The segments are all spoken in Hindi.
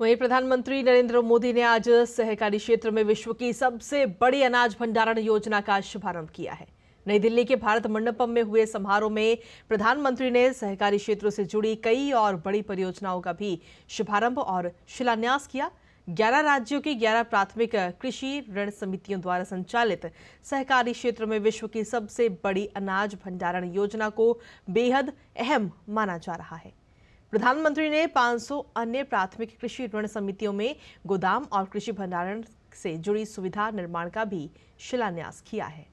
वहीं प्रधानमंत्री नरेंद्र मोदी ने आज सहकारी क्षेत्र में विश्व की सबसे बड़ी अनाज भंडारण योजना का शुभारंभ किया है नई दिल्ली के भारत मंडपम में हुए समारोह में प्रधानमंत्री ने सहकारी क्षेत्रों से जुड़ी कई और बड़ी परियोजनाओं का भी शुभारंभ और शिलान्यास किया ग्यारह राज्यों की ग्यारह प्राथमिक कृषि ऋण समितियों द्वारा संचालित सहकारी क्षेत्र में विश्व की सबसे बड़ी अनाज भंडारण योजना को बेहद अहम माना जा रहा है प्रधानमंत्री ने 500 अन्य प्राथमिक कृषि ऋण समितियों में गोदाम और कृषि भंडारण से जुड़ी सुविधा निर्माण का भी शिलान्यास किया है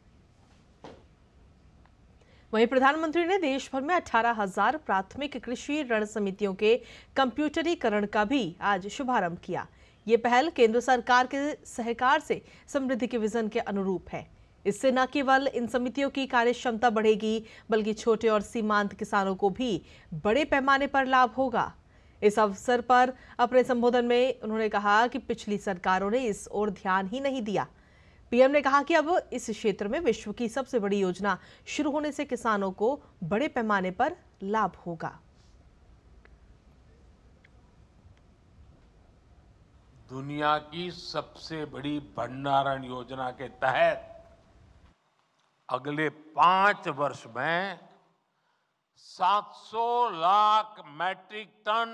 वहीं प्रधानमंत्री ने देश भर में अठारह हजार प्राथमिक कृषि ऋण समितियों के कंप्यूटरीकरण का भी आज शुभारंभ किया ये पहल केंद्र सरकार के सहकार से समृद्धि के विजन के अनुरूप है इससे न केवल इन समितियों की कार्य क्षमता बढ़ेगी बल्कि छोटे और सीमांत किसानों को भी बड़े पैमाने पर लाभ होगा इस अवसर पर अपने संबोधन में उन्होंने कहा कि पिछली सरकारों ने इस ओर ध्यान ही नहीं दिया पीएम ने कहा कि अब इस क्षेत्र में विश्व की सबसे बड़ी योजना शुरू होने से किसानों को बड़े पैमाने पर लाभ होगा दुनिया की सबसे बड़ी भंडारण योजना के तहत अगले पांच वर्ष में 700 लाख मैट्रिक टन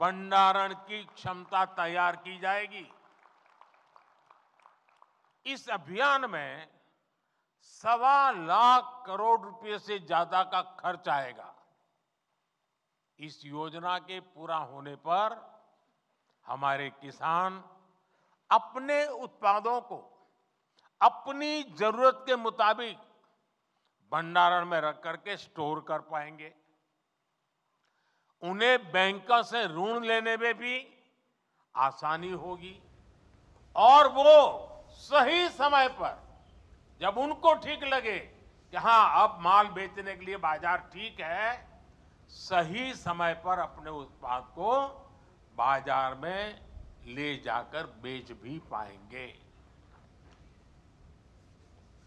भंडारण की क्षमता तैयार की जाएगी इस अभियान में सवा लाख करोड़ रुपए से ज्यादा का खर्च आएगा इस योजना के पूरा होने पर हमारे किसान अपने उत्पादों को अपनी जरूरत के मुताबिक भंडारण में रख करके स्टोर कर पाएंगे उन्हें बैंकों से ऋण लेने में भी आसानी होगी और वो सही समय पर जब उनको ठीक लगे कि हाँ अब माल बेचने के लिए बाजार ठीक है सही समय पर अपने उत्पाद को बाजार में ले जाकर बेच भी पाएंगे